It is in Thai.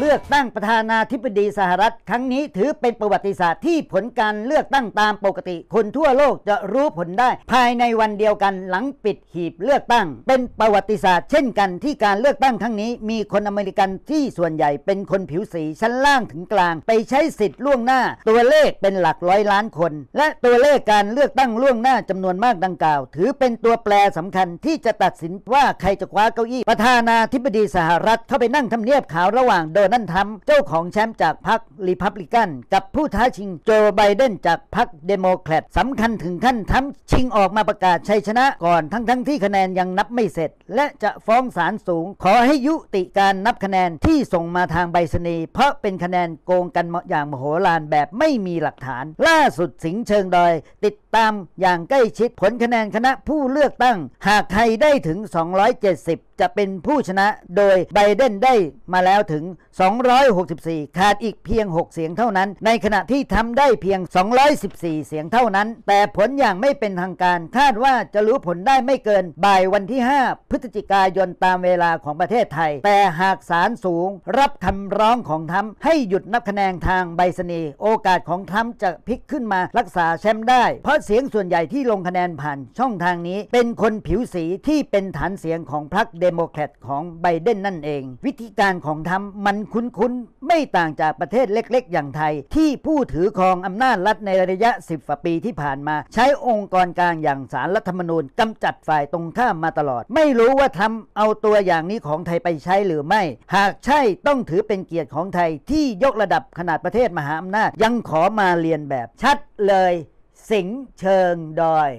เลือกตั้งประธานาธิบดีสหรัฐ ครั้งนี้ถือเป็นประวัติศาสตร์ที่ผลการเลือกตั้งตามปกติ คนทั่วโลกจะรู้ผลได้ ภายในวันเดียวกันหลังปิดหีบเลือกตั้ง เป็นประวัติศาสตร์เช่นกันที่การเลือกตั้งครั้งนี้ มีคนอเมริกันที่ส่วนใหญ่เป็นคนผิวสีชั้นล่างถึงกลาง ไปใช้สิทธิ์ล่วงหน้า ตัวเลขเป็นหลักร้อยล้านคน และตัวเลขการเลือกตั้งล่วงหน้าจำนวนมากดังกล่าว ถือเป็นตัวแปรสำคัญที่จะตัดสินว่าใครจะคว้าเก้าอี้ประธานาธิบดีสหรัฐเข้าไปนั่งทำเนียบขาวระหว่างโดนั่นทำเจ้าของแชมป์จากพรรครีพับลิกันกับผู้ท้าชิงโจไบเดนจากพรรคเดโมแครตสำคัญถึงขั้นทั้ชิงออกมาประกาศชัยชนะก่อนทั้งทั้งที่คะแนนยังนับไม่เสร็จและจะฟ้องศาลสูง ขอให้ยุติการนับคะแนนที่ส่งมาทางใบสนีเพราะเป็นคะแนนโกงกันอย่างโมโหลานแบบไม่มีหลักฐาน ล่าสุดสิงเชิงดอยติดตามอย่างใกล้ชิดผลคะแนนคณะผู้เลือกตั้ง หากใครได้ถึง 270 จะเป็นผู้ชนะโดยไบเดนได้มาแล้วถึง264 ขาดอีกเพียง 6 เสียงเท่านั้น ในขณะที่ทำได้เพียง 214 เสียงเท่านั้นแต่ผลอย่างไม่เป็นทางการ คาดว่าจะรู้ผลได้ไม่เกิน บ่ายวันที่ 5 พฤศจิกายนตามเวลาของประเทศไทย แต่หากศาลสูงรับคำร้องของทั้มให้หยุดนับคะแนนทางใบสนี โอกาสของทั้มจะพลิกขึ้นมารักษาแชมป์ได้ เพราะเสียงส่วนใหญ่ที่ลงคะแนนผ่าน ช่องทางนี้เป็นคนผิวสีที่เป็นฐานเสียงของพรรคเดโมแครตของไบเดนนั่นเอง วิธีการของทั้มมันคุ้นๆไม่ต่างจากประเทศเล็กๆ อย่างไทย ที่ผู้ถือครอง อำนาจรัฐในระยะ 10บปีที่ผ่านมา ใช้องค์กรกลางอย่างสารรัฐธรรมนูญกำจัดฝ่ายตรงข้ามมาตลอด ไม่รู้ว่าทำ เอาตัวอย่างนี้ของไทยไปใช้หรือไม่ หากใช่ต้องถือเป็นเกียรติของไทยที่ยกระดับขนาดประเทศมหาอำนาจยังขอมาเรียนแบบชัดเลย สิงเชิงดอย